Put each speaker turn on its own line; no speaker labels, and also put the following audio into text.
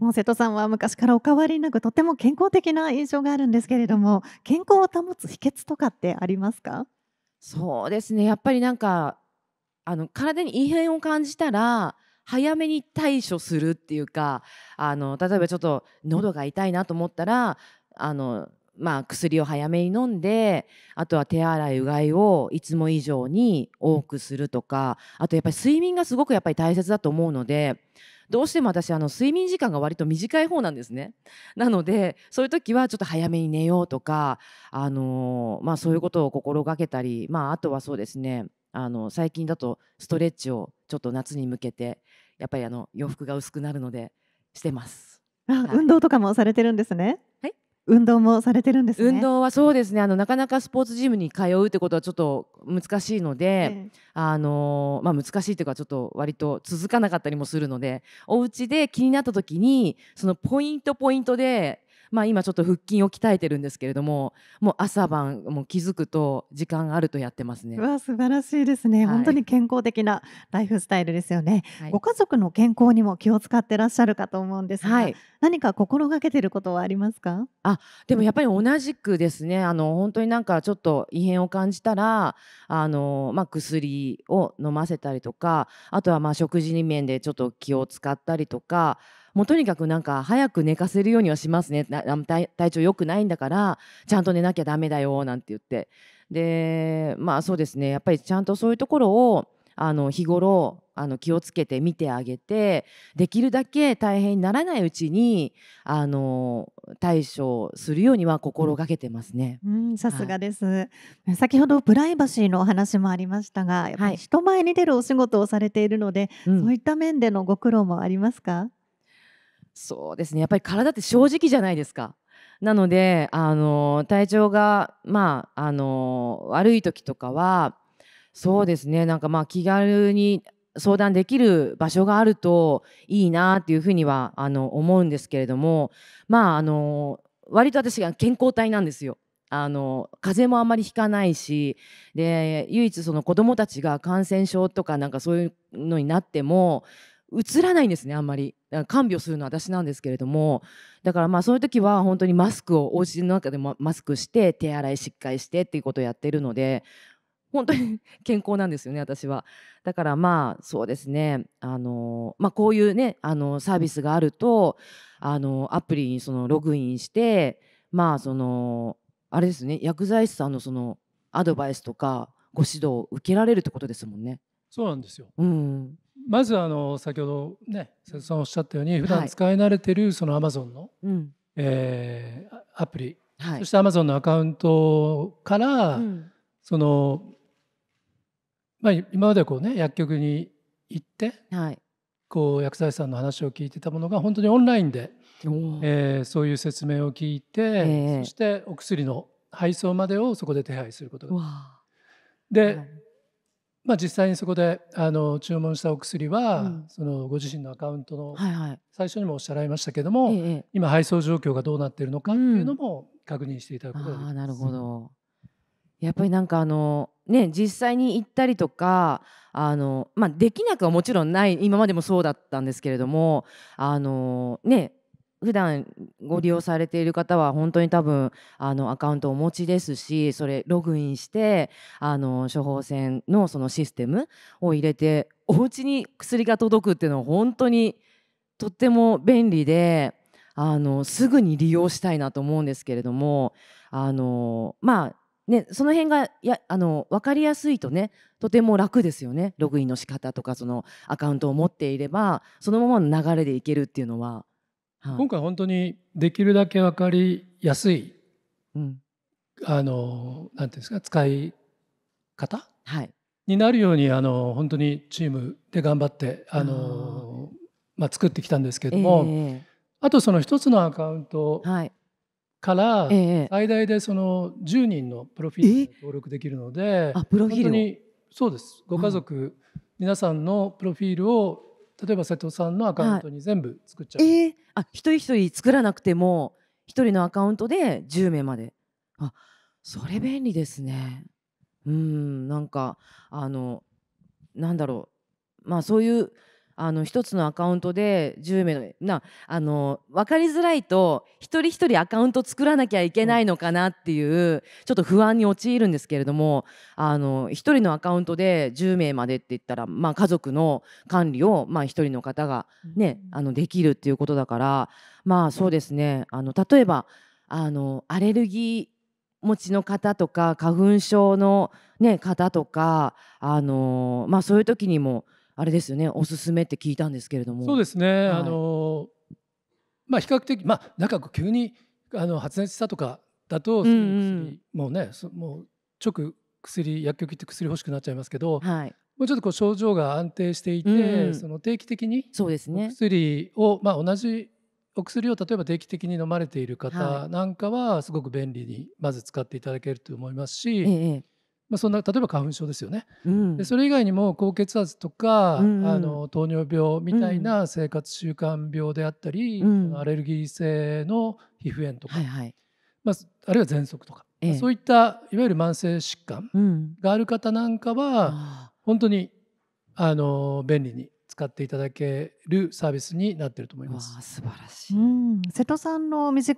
もう瀬戸さんは
昔からお変わりなくとても健康的な印象があるんですけれども健康を保つ秘訣とかってありますかそうですねやっぱりなんかあの体に異変を感じたら早めに対処するっていうかあの例えばちょっと喉が痛いなと思ったらあのまあ、薬を早めに飲んであとは手洗いうがいをいつも以上に多くするとかあとやっぱり睡眠がすごくやっぱり大切だと思うのでどうしても私あの睡眠時間が割と短い方なんですね。なのでそういう時はちょっと早めに寝ようとか、あのー、まあ、そういうことを心がけたり、まあ、あとはそうですねあの最近だとストレッチをちょっと夏に向けてやっぱりあの洋服が薄くなるのでしてます。あ運動とかもされてるんですね。運動もされてるんです、ね、運動はそうですねあのなかなかスポーツジムに通うってことはちょっと難しいので、ええ、あのまあ、難しいというかちょっと割と続かなかったりもするのでお家で気になった時にそのポイントポイントでまあ、今ちょっと腹筋を鍛えてるんですけれどももう朝晩もう気づくと時間あるとやってますねわ素晴らしいですね、はい、本当に健康的なライフスタイルですよね、はい、ご家族の健康にも気を使ってらっしゃるかと思うんですが、はい、何か心がけてることはありますかあでもやっぱり同じくですねあの本当になんかちょっと異変を感じたらあの、まあ、薬を飲ませたりとかあとはまあ食事面でちょっと気を使ったりとかもうとにかくなんか早く寝かせるようにはしますね体調良くないんだからちゃんと寝なきゃダメだよなんて言ってでまあそうですねやっぱりちゃんとそういうところをあの日頃あの気をつけて見てあげてできるだけ大変にならないうちにあの対処するようには心がけてますね。うん、さすがです、はい、先ほどプライバシーのお話もありましたが、やっぱり人前に出るお仕事をされているので、はい、そういった面でのご苦労もありますか？うんそうですねやっぱり体って正直じゃないですか。なのであの体調が、まあ、あの悪い時とかはそうですねなんかまあ気軽に相談できる場所があるといいなっていうふうにはあの思うんですけれどもまああの割と私が健康体なんですよ。あの風邪もあんまりひかないしで唯一その子どもたちが感染症とかなんかそういうのになっても映らないんですねあんまり看病するのは私なんですけれどもだからまあそういう時は本当にマスクをお家の中でもマスクして手洗いしっかりしてっていうことをやってるので本当に 健康なんですよね私はだからまあそうですねあの、まあ、こういうねあのサービスがあるとあのアプリにそのログインしてまあそのあれですね薬剤師さんのそのアドバイスとかご指導を受けられるってことですもんね。そうなんですよ、うん、
まずあの先ほどね瀬戸さんおっしゃったように普段
使い慣れてるそのアマゾ
ンの、えアプリ、そしてアマゾンのアカウントから、そのまあ、今までこうね薬局に行って、はい、こう薬剤師さんの話を聞いてたものが本当にオンラインで、えそういう説明を聞いて、そしてお薬の配送までをそこで手配することがで、まあ、実際にそこであの注文したお薬は、うん、そのご自身のアカウントの最初にもおっしゃられましたけども、はいはい、
今配送状況がどうなっているのかっていうの
も確認していただくことができます。うん、なるほど
やっぱりなんかあのね実際に行ったりとかあの、まあ、できなくはもちろんない今までもそうだったんですけれどもあのね普段ご利用されている方は本当に多分あのアカウントをお持ちですしそれログインしてあの処方箋のそのシステムを入れてお家に薬が届くっていうのは本当にとっても便利であのすぐに利用したいなと思うんですけれどもあのまあね、その辺がやあの分かりやすいとねとても楽ですよねログインの仕方とかそのアカウントを持っていればそのままの流れでいけるっていうのは
はい、今回本当にできるだけ分かりやすい、うん、あのなんていうんですか使い方、はい、になるようにあの本当にチームで頑張ってあのまあ、作ってきたんですけれども、えー、あとその一つのアカウントはいからえ最大でその10人のプロフィール登録できるので、あプロフィール本当にそうですご家族、うん、皆さんの
プロフィールを例えば瀬戸さんのア
カウントに全部作っち
ゃう、はい、えー、あ一人一人作らなくても一人のアカウントで10名まであそれ便利ですねうんなんかあのなんだろうまあそういうあの1つのアカウントで10名のなあの分かりづらいと一人一人アカウント作らなきゃいけないのかなっていうちょっと不安に陥るんですけれどもあの1人のアカウントで10名までって言ったら、まあ、家族の管理を、まあ、1人の方がね、うん、あのできるっていうことだからまあそうですねあの例えばあのアレルギー持ちの方とか花粉症の、ね、方とか、あのー、まあ、そういう時にもあれですよねおすすめって聞いたんですけれどもそうですね、はい、あ
のまあ比較的まあなんか急にあの発熱したとかだと、うんうん、もうねもう直薬薬局行って薬欲しくなっちゃいますけど、はい、もうちょっとこう症状が安定していて、うんうん、その定期的にそうです、ね、薬を、まあ、同じお薬を例えば定期的に飲まれている方なんかはすごく便利にまず使っていただけると思いますし、はいええ、まあ、そんな例えば花粉症ですよね、うん、でそれ以外にも高血圧とか、うん、あの糖尿病みたいな生活習慣病であったり、うん、アレルギー性の皮膚炎とか、はいはい、まあ、あるいは喘息とか、ええ、そういったいわゆる慢性疾
患
がある方なんかは、本当にあの便利に使っていただけるサービスになってると思います。素晴ら
しい、瀬
戸さんの身近